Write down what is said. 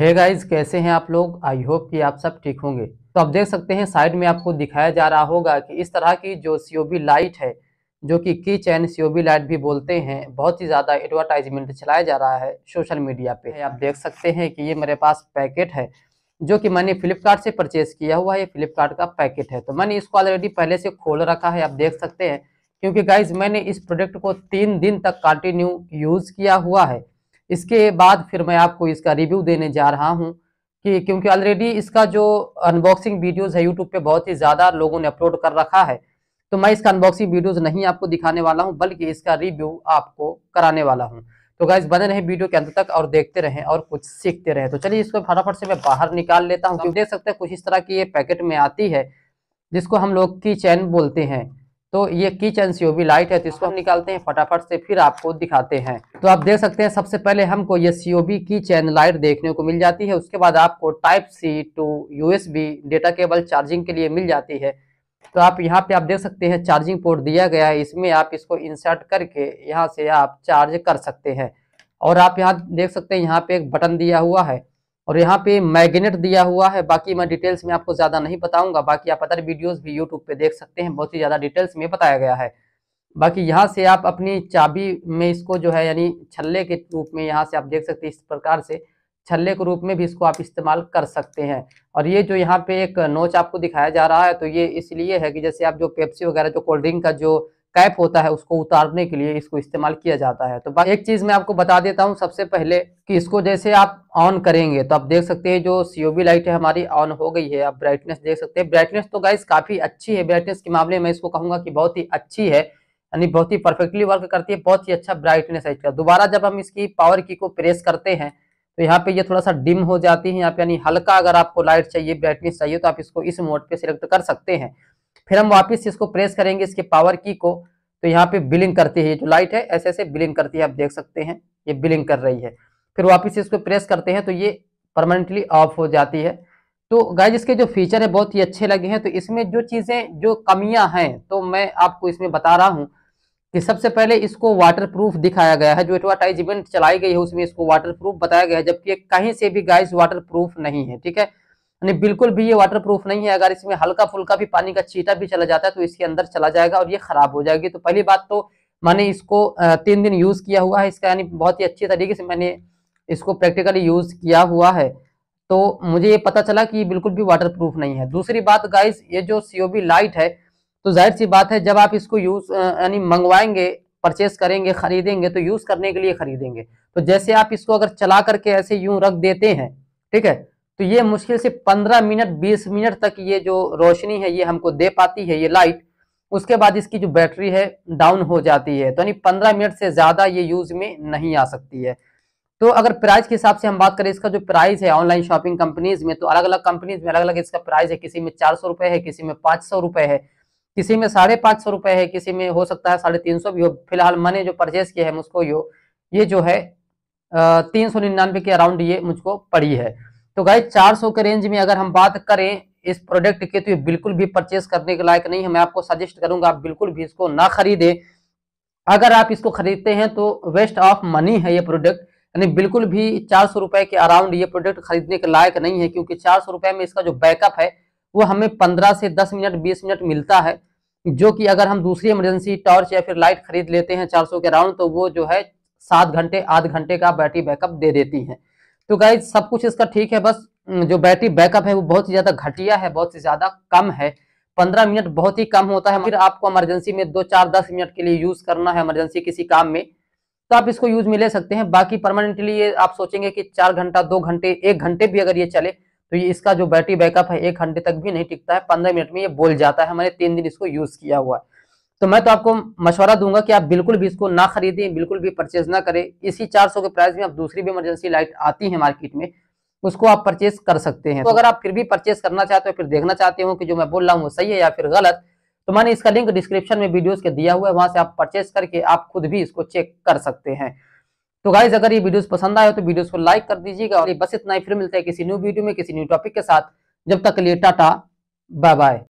hey guys कैसे हैं आप लोग आई होप कि आप सब ठीक होंगे तो आप देख सकते हैं साइड में आपको दिखाया जा रहा होगा कि इस तरह की जो सीओबी लाइट है जो कि की चैन सीओबी लाइट भी बोलते हैं बहुत ही ज़्यादा एडवर्टाइजमेंट चलाया जा रहा है सोशल मीडिया पे आप देख सकते हैं कि ये मेरे पास पैकेट है जो कि मैंने फ्लिपकार्ट से परचेज किया हुआ है फ्लिपकार्ट का पैकेट है तो मैंने इसको ऑलरेडी पहले से खोल रखा है आप देख सकते हैं क्योंकि गाइज मैंने इस प्रोडक्ट को तीन दिन तक कंटिन्यू यूज़ किया हुआ है इसके बाद फिर मैं आपको इसका रिव्यू देने जा रहा हूँ कि क्योंकि ऑलरेडी इसका जो अनबॉक्सिंग वीडियोज़ है यूट्यूब पे बहुत ही ज़्यादा लोगों ने अपलोड कर रखा है तो मैं इसका अनबॉक्सिंग वीडियोज नहीं आपको दिखाने वाला हूँ बल्कि इसका रिव्यू आपको कराने वाला हूँ तो गाइज बने रहे वीडियो के अंत तक और देखते रहें और कुछ सीखते रहें तो चलिए इसको फटाफट से मैं बाहर निकाल लेता हूँ तो देख सकते हैं कुछ इस तरह की ये पैकेट में आती है जिसको हम लोग की चैन बोलते हैं तो ये की बी लाइट है तो इसको हम निकालते हैं फटाफट से फिर आपको दिखाते हैं तो आप देख सकते हैं सबसे पहले हमको ये बी की चैन लाइट देखने को मिल जाती है उसके बाद आपको type C to USB data cable charging के लिए मिल जाती है तो आप यहाँ पे आप देख सकते हैं चार्जिंग पोर्ट दिया गया है इसमें आप इसको इंसर्ट करके यहाँ से आप चार्ज कर सकते हैं और आप यहाँ देख सकते हैं यहाँ पे एक बटन दिया हुआ है और यहाँ पे मैग्नेट दिया हुआ है बाकी मैं डिटेल्स में आपको ज़्यादा नहीं बताऊंगा बाकी आप अदर वीडियोस भी यूट्यूब पे देख सकते हैं बहुत ही ज़्यादा डिटेल्स में बताया गया है बाकी यहाँ से आप अपनी चाबी में इसको जो है यानी छल्ले के रूप में यहाँ से आप देख सकते हैं इस प्रकार से छल्ले के रूप में भी इसको आप इस्तेमाल कर सकते हैं और ये जो यहाँ पे एक नोच आपको दिखाया जा रहा है तो ये इसलिए है कि जैसे आप जो पेप्सी वगैरह जो कोल्ड ड्रिंक का जो कैप होता है उसको उतारने के लिए इसको इस्तेमाल किया जाता है तो एक चीज़ मैं आपको बता देता हूँ सबसे पहले कि इसको जैसे आप ऑन करेंगे तो आप देख सकते हैं जो सीओबी लाइट है हमारी ऑन हो गई है आप ब्राइटनेस देख सकते हैं ब्राइटनेस तो गाइस काफ़ी अच्छी है ब्राइटनेस के मामले में इसको कहूंगा कि बहुत ही अच्छी है यानी बहुत ही परफेक्टली वर्क करती है बहुत ही अच्छा ब्राइटनेस है इसका दोबारा जब हम इसकी पावर की को प्रेस करते हैं तो यहाँ पे ये थोड़ा सा डिम हो जाती है यहाँ पे यानी हल्का अगर आपको लाइट चाहिए ब्राइटनेस चाहिए तो आप इसको इस मोड पे सिलेक्ट कर सकते हैं फिर हम वापस इसको प्रेस करेंगे इसके पावर की को तो यहाँ पे बिलिंग करती है जो लाइट है ऐसे ऐसे बिलिंग करती है आप देख सकते हैं ये बिलिंग कर रही है फिर वापस इसको प्रेस करते हैं तो ये परमानेंटली ऑफ हो जाती है तो गाइज इसके जो फीचर है बहुत ही अच्छे लगे हैं तो इसमें जो चीज़ें जो कमियां हैं तो मैं आपको इसमें बता रहा हूं कि सबसे पहले इसको वाटर प्रूफ दिखाया गया है जो एडवर्टाइजमेंट चलाई गई है उसमें इसको वाटर प्रूफ बताया गया है जबकि कहीं से भी गाइस वाटर प्रूफ नहीं है ठीक है यानी बिल्कुल भी ये वाटर प्रूफ नहीं है अगर इसमें हल्का फुल्का भी पानी का चीटा भी चला जाता है तो इसके अंदर चला जाएगा और ये खराब हो जाएगी तो पहली बात तो मैंने इसको तीन दिन यूज किया हुआ है इसका यानी बहुत ही अच्छे तरीके से मैंने इसको प्रैक्टिकली यूज किया हुआ है तो मुझे ये पता चला कि बिल्कुल भी वाटर प्रूफ नहीं है दूसरी बात गाइस ये जो सी लाइट है तो जाहिर सी बात है जब आप इसको यूज यानी मंगवाएंगे परचेस करेंगे खरीदेंगे तो यूज करने के लिए खरीदेंगे तो जैसे आप इसको अगर चला करके ऐसे यूं रख देते हैं ठीक है तो ये मुश्किल से 15 मिनट 20 मिनट तक ये जो रोशनी है ये हमको दे पाती है ये लाइट उसके बाद इसकी जो बैटरी है डाउन हो जाती है तो यानी 15 मिनट से ज़्यादा ये यूज़ में नहीं आ सकती है तो अगर प्राइस के हिसाब से हम बात करें इसका जो प्राइस है ऑनलाइन शॉपिंग कंपनीज में तो अलग अलग कंपनीज में अलग अलग इसका प्राइस है किसी में चार सौ है किसी में पाँच सौ है किसी में साढ़े पाँच सौ है किसी में हो सकता है साढ़े तीन सौ भी हो फिलहाल मैंने जो परचेज किया है मुझको यो ये जो है तीन सौ निन्यानवे के अराउंड ये मुझको पड़ी है तो गाइज 400 के रेंज में अगर हम बात करें इस प्रोडक्ट के तो ये बिल्कुल भी परचेस करने के लायक नहीं है मैं आपको सजेस्ट करूंगा आप बिल्कुल भी इसको ना खरीदे अगर आप इसको खरीदते हैं तो वेस्ट ऑफ मनी है ये प्रोडक्ट यानी बिल्कुल भी चार सौ रुपए के अराउंड ये प्रोडक्ट खरीदने के लायक नहीं है क्योंकि चार सौ रुपए में इसका जो बैकअप है वो हमें पंद्रह से दस मिनट बीस मिनट मिलता है जो कि अगर हम दूसरी इमरजेंसी टॉर्च या फिर लाइट खरीद लेते हैं चार सौ के अराउंड तो वो जो है सात घंटे आध घंटे का बैटरी बैकअप दे देती है तो गाइज सब कुछ इसका ठीक है बस जो बैटरी बैकअप है वो बहुत ही ज़्यादा घटिया है बहुत ही ज़्यादा कम है पंद्रह मिनट बहुत ही कम होता है फिर आपको इमरजेंसी में दो चार दस मिनट के लिए यूज़ करना है इमरजेंसी किसी काम में तो आप इसको यूज में ले सकते हैं बाकी परमानेंटली ये आप सोचेंगे कि चार घंटा दो घंटे एक घंटे भी अगर ये चले तो ये इसका जो बैटरी बैकअप है एक घंटे तक भी नहीं टिकता है पंद्रह मिनट में ये बोल जाता है मैंने तीन दिन इसको यूज़ किया हुआ है तो मैं तो आपको मशवरा दूंगा कि आप बिल्कुल भी इसको ना खरीदें बिल्कुल भी परचेज ना करें इसी 400 के प्राइस में आप दूसरी भी इमरजेंसी लाइट आती है मार्केट में उसको आप परचेज कर सकते हैं तो अगर आप फिर भी परचेज करना चाहते हो फिर देखना चाहते हो कि जो मैं बोल रहा हूँ वो सही है या फिर गलत तो मैंने इसका लिंक डिस्क्रिप्शन में वीडियोस के दिया हुआ है वहां से आप परचेज करके आप खुद भी इसको चेक कर सकते हैं तो गाइज अगर ये वीडियोस पसंद आए तो वीडियोस को लाइक कर दीजिएगा और बस इतना ही फिर मिलता है किसी न्यू वीडियो में किसी न्यू टॉपिक के साथ जब तक के लिए टाटा बाय बाय